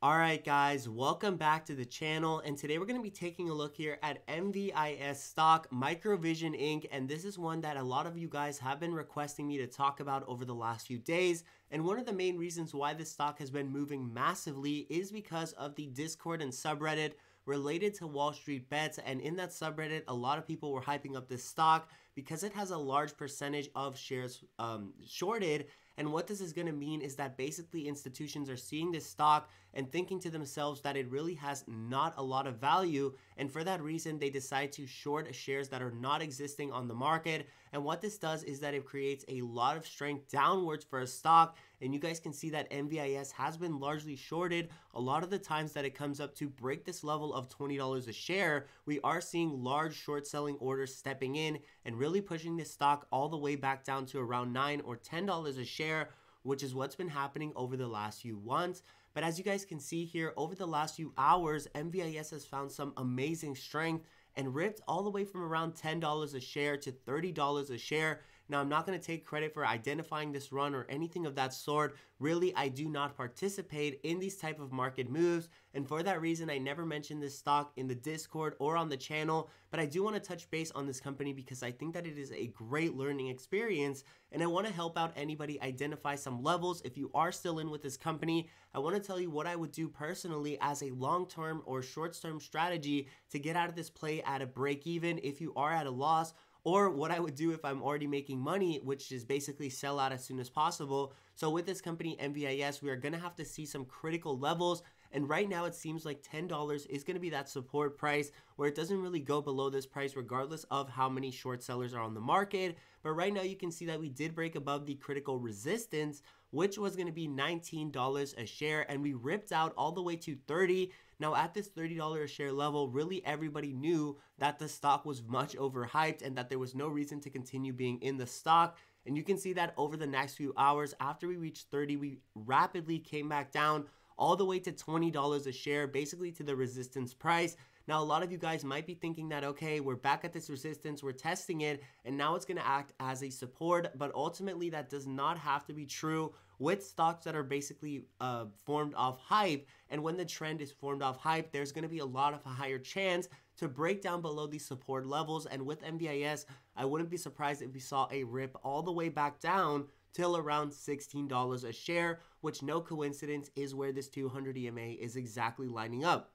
Alright guys, welcome back to the channel and today we're going to be taking a look here at MVIS stock Microvision Inc. and this is one that a lot of you guys have been requesting me to talk about over the last few days and one of the main reasons why this stock has been moving massively is because of the Discord and subreddit related to Wall Street bets and in that subreddit a lot of people were hyping up this stock because it has a large percentage of shares um, shorted and what this is going to mean is that basically institutions are seeing this stock and thinking to themselves that it really has not a lot of value. And for that reason, they decide to short shares that are not existing on the market. And what this does is that it creates a lot of strength downwards for a stock. And you guys can see that MVIS has been largely shorted. A lot of the times that it comes up to break this level of $20 a share, we are seeing large short selling orders stepping in and really pushing this stock all the way back down to around 9 or $10 a share, which is what's been happening over the last few months. But as you guys can see here, over the last few hours, MVIS has found some amazing strength and ripped all the way from around $10 a share to $30 a share. Now, I'm not going to take credit for identifying this run or anything of that sort. Really, I do not participate in these type of market moves. And for that reason, I never mentioned this stock in the Discord or on the channel. But I do want to touch base on this company because I think that it is a great learning experience. And I want to help out anybody identify some levels. If you are still in with this company, I want to tell you what I would do personally as a long-term or short-term strategy to get out of this play at a break even if you are at a loss or what I would do if I'm already making money, which is basically sell out as soon as possible. So with this company, MVIS, we are gonna have to see some critical levels and right now it seems like $10 is going to be that support price where it doesn't really go below this price regardless of how many short sellers are on the market. But right now you can see that we did break above the critical resistance, which was going to be $19 a share and we ripped out all the way to 30. Now, at this $30 a share level, really everybody knew that the stock was much overhyped and that there was no reason to continue being in the stock. And you can see that over the next few hours, after we reached 30, we rapidly came back down all the way to $20 a share, basically to the resistance price. Now, a lot of you guys might be thinking that, okay, we're back at this resistance, we're testing it, and now it's gonna act as a support, but ultimately that does not have to be true with stocks that are basically uh, formed off hype. And when the trend is formed off hype, there's gonna be a lot of a higher chance to break down below these support levels. And with MBIS, I wouldn't be surprised if we saw a rip all the way back down till around $16 a share, which no coincidence is where this 200 EMA is exactly lining up.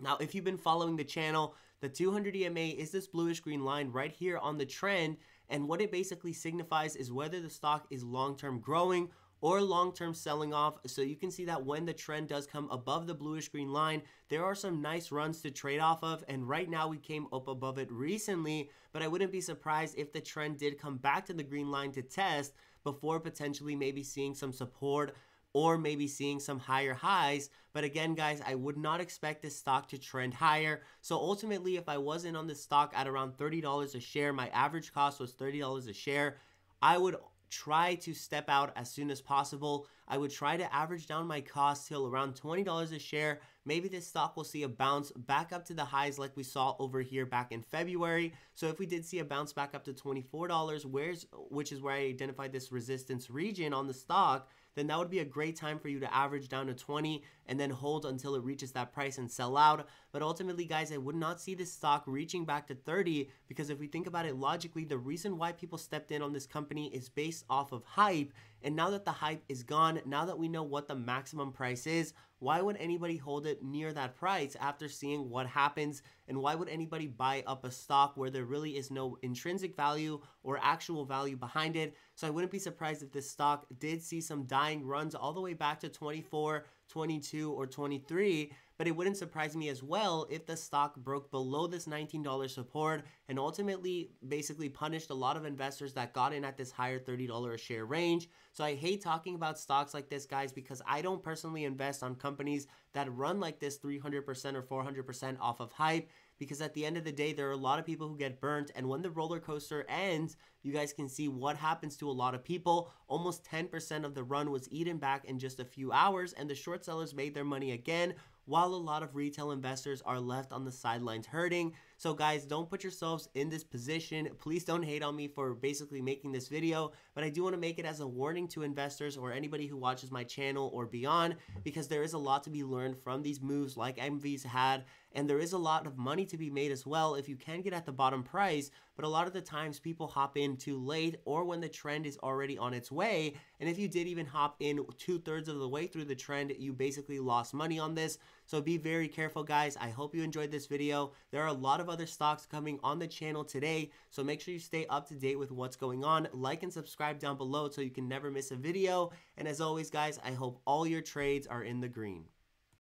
Now, if you've been following the channel, the 200 EMA is this bluish green line right here on the trend. And what it basically signifies is whether the stock is long-term growing or long-term selling off. So you can see that when the trend does come above the bluish green line, there are some nice runs to trade off of. And right now we came up above it recently, but I wouldn't be surprised if the trend did come back to the green line to test before potentially maybe seeing some support or maybe seeing some higher highs. But again, guys, I would not expect this stock to trend higher. So ultimately, if I wasn't on this stock at around $30 a share, my average cost was $30 a share, I would try to step out as soon as possible. I would try to average down my cost till around $20 a share. Maybe this stock will see a bounce back up to the highs like we saw over here back in February. So if we did see a bounce back up to $24, where's which is where I identified this resistance region on the stock, then that would be a great time for you to average down to 20 and then hold until it reaches that price and sell out. But ultimately, guys, I would not see this stock reaching back to 30 because if we think about it logically, the reason why people stepped in on this company is based off of hype and now that the hype is gone, now that we know what the maximum price is, why would anybody hold it near that price after seeing what happens? And why would anybody buy up a stock where there really is no intrinsic value or actual value behind it? So I wouldn't be surprised if this stock did see some dying runs all the way back to 24, 22 or 23, but it wouldn't surprise me as well if the stock broke below this $19 support and ultimately basically punished a lot of investors that got in at this higher $30 a share range. So I hate talking about stocks like this, guys, because I don't personally invest on companies that run like this 300% or 400% off of hype because at the end of the day, there are a lot of people who get burnt. And when the roller coaster ends, you guys can see what happens to a lot of people. Almost 10% of the run was eaten back in just a few hours, and the short sellers made their money again while a lot of retail investors are left on the sidelines hurting. So guys, don't put yourselves in this position. Please don't hate on me for basically making this video, but I do want to make it as a warning to investors or anybody who watches my channel or beyond because there is a lot to be learned from these moves like MV's had and there is a lot of money to be made as well if you can get at the bottom price, but a lot of the times people hop in too late or when the trend is already on its way. And if you did even hop in two thirds of the way through the trend, you basically lost money on this. So be very careful guys. I hope you enjoyed this video. There are a lot of other stocks coming on the channel today. So make sure you stay up to date with what's going on. Like and subscribe down below so you can never miss a video. And as always guys, I hope all your trades are in the green.